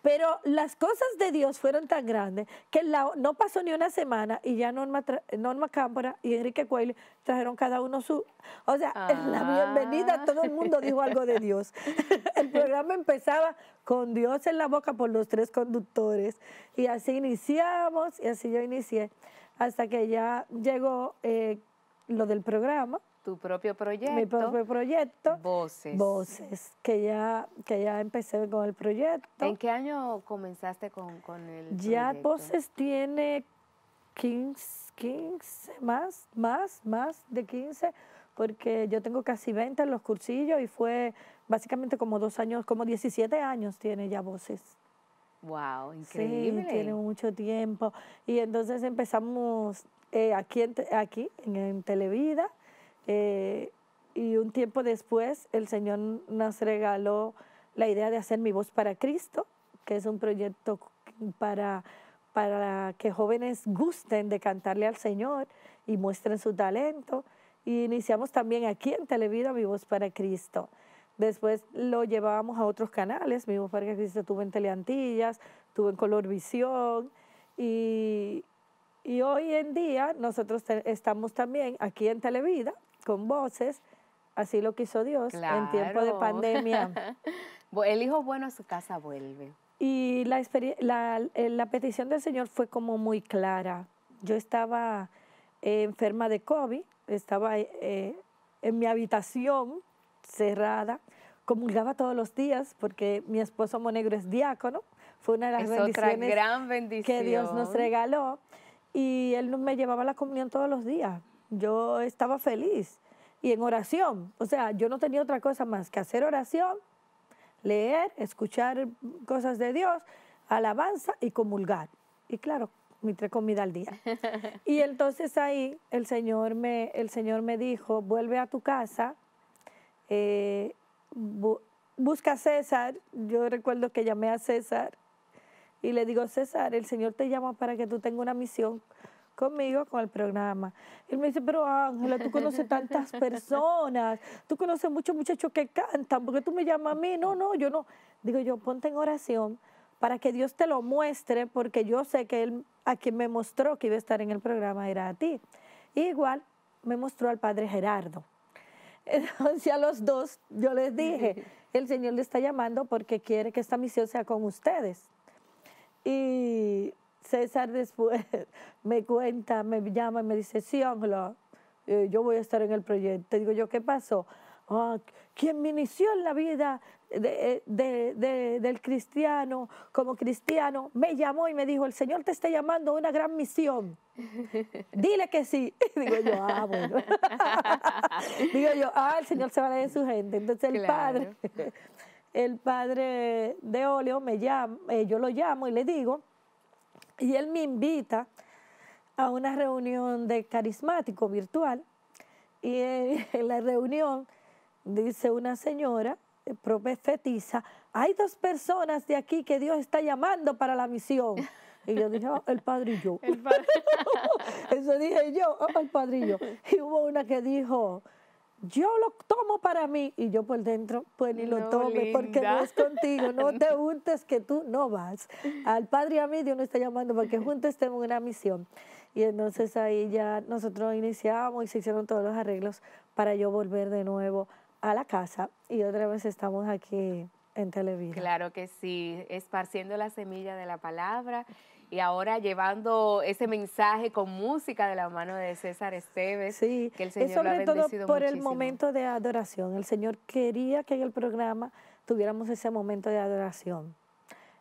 Pero las cosas de Dios fueron tan grandes que no pasó ni una semana y ya Norma, Norma Cámpora y Enrique Cuello trajeron cada uno su... O sea, la bienvenida, ah. todo el mundo dijo algo de Dios. (laughs) el programa empezaba con Dios en la boca por los tres conductores. Y así iniciamos y así yo inicié hasta que ya llegó eh, lo del programa. Tu propio proyecto. Mi propio proyecto. Voces. Voces, que ya, que ya empecé con el proyecto. ¿En qué año comenzaste con, con el Ya Voces tiene 15, 15, más, más, más de 15, porque yo tengo casi 20 en los cursillos y fue básicamente como dos años, como 17 años tiene ya voces. Wow, increíble. Sí, tiene mucho tiempo. Y entonces empezamos eh, aquí, en, aquí en, Televida eh, y un tiempo después el Señor nos regaló la idea de hacer Mi Voz para Cristo, que es un proyecto para, para que jóvenes gusten de cantarle al Señor y muestren su talento. Y iniciamos también aquí en Televida Mi Voz para Cristo. Después lo llevábamos a otros canales, vimos que se tuvo en Teleantillas, tuvo en Colorvisión y, y hoy en día nosotros estamos también aquí en Televida con voces, así lo quiso Dios, en tiempo de pandemia. (laughs) El hijo bueno a su casa vuelve. Y la, petición del Señor fue como muy clara. Yo estaba enferma de COVID, estaba eh, en mi habitación cerrada. Comulgaba todos los días porque mi esposo Monegro es diácono. Fue una de las bendiciones que Dios nos regaló. Y él me llevaba a la comunión todos los días. Yo estaba feliz. Y en oración. O sea, yo no tenía otra cosa más que hacer oración, leer, escuchar cosas de Dios, alabanza y comulgar. Y claro, mi tres al día. (laughs) Y entonces ahí el Señor me, el señor me dijo, vuelve a tu casa eh, busca a César, yo recuerdo que llamé a César y le digo, César, el Señor te llama para que tú tengas una misión conmigo con el programa. Él me dice, pero Ángela, tú conoces tantas personas, tú conoces muchos muchachos que cantan, ¿por qué tú me llamas a mí? No, no, yo no. Digo yo, ponte en oración para que Dios te lo muestre, porque yo sé que Él, a quien me mostró que iba a estar en el programa era a ti. igual me mostró al padre Gerardo. Entonces a los dos yo les dije, el Señor le está llamando porque quiere que esta misión sea con ustedes. Y César después (laughs) me cuenta, me llama y me dice, sí, Ángela, eh, yo voy a estar en el proyecto. Digo yo, ¿qué pasó? Ah, quien me inició en la vida del cristiano como cristiano, me llamó y me dijo, el Señor te está llamando a una gran misión. (laughs) Dile que sí. (laughs) digo yo, ah, bueno. (laughs) digo yo, ah, el Señor se va a de su gente. Entonces el padre, el padre de óleo me llama, eh, yo lo llamo y le digo, y él me invita a una reunión de carismático virtual. Y en la reunión dice una señora, eh, profetiza, hay dos personas de aquí que Dios está llamando para la misión. Y yo dije, ah, el padre y yo. (laughs) Eso dije yo, ah, el padre y yo. Y hubo una que dijo, yo lo tomo para mí. Y yo por dentro, pues ni lo tome, porque no es contigo. No te (laughs) juntes que tú no vas. Al padre y a mí Dios nos está llamando, porque juntos tenemos una misión. Y entonces ahí ya nosotros iniciamos y se hicieron todos los arreglos para yo volver de nuevo a la casa y otra vez estamos aquí en televisión Claro que sí, esparciendo la semilla de la palabra y ahora llevando ese mensaje con música de la mano de César Esteves, sí, que sobre todo por el momento de adoración. El Señor quería que en el programa tuviéramos ese momento de adoración.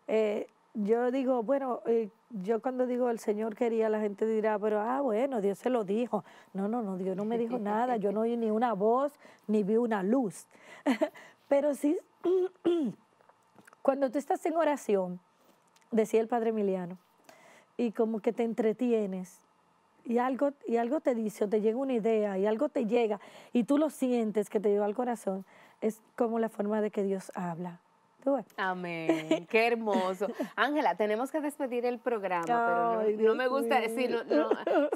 Eh, yo digo, bueno, eh, yo cuando digo el Señor quería, la gente dirá, pero ah, bueno, Dios se lo dijo. No, no, no, Dios no me dijo nada, yo no oí ni una voz, ni vi una luz. (laughs) pero sí, (clears throat) cuando tú estás en oración, decía el Padre Emiliano, y como que te entretienes, y algo, y algo te dice, o te llega una idea, y algo te llega, y tú lo sientes que te lleva al corazón, es como la forma de que Dios habla. Amén. Qué hermoso. Ángela, tenemos que despedir el programa, pero no, me gusta sí, no,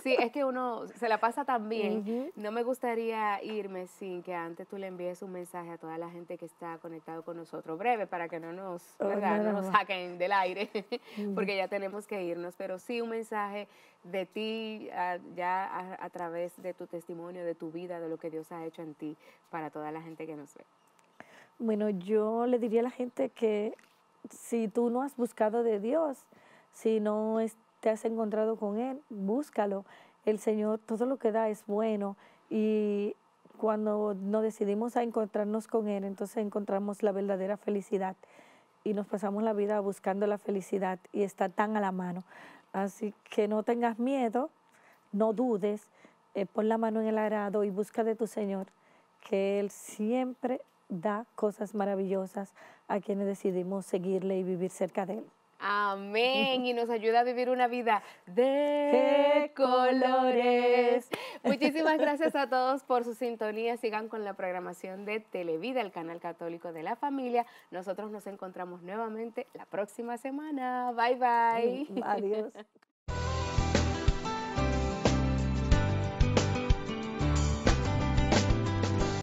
sí, es que uno se la pasa tan bien. No me gustaría irme sin que antes tú le envíes un mensaje a toda la gente que está conectado con nosotros, breve, para que no nos, oh, nos saquen del aire, (laughs) porque ya tenemos que irnos, pero sí un mensaje de ti, ya a través de tu testimonio, de tu vida, de lo que Dios ha hecho en ti, para toda la gente que nos ve. Bueno, yo le diría a la gente que si tú no has buscado de Dios, si no te has encontrado con Él, búscalo. El Señor, todo lo que da es bueno y cuando nos decidimos a encontrarnos con Él, entonces encontramos la verdadera felicidad y nos pasamos la vida buscando la felicidad y está tan a la mano. Así que no tengas miedo, no dudes, eh, pon la mano en el arado y busca de tu Señor, que Él siempre da cosas maravillosas a quienes decidimos seguirle y vivir cerca de Él. Amén. (laughs) Y nos ayuda a vivir una vida de colores. Muchísimas (laughs) gracias a todos por su sintonía. Sigan con la programación de Televida, el canal católico de la familia. Nosotros nos encontramos nuevamente la próxima semana. Bye bye. Adiós. (laughs)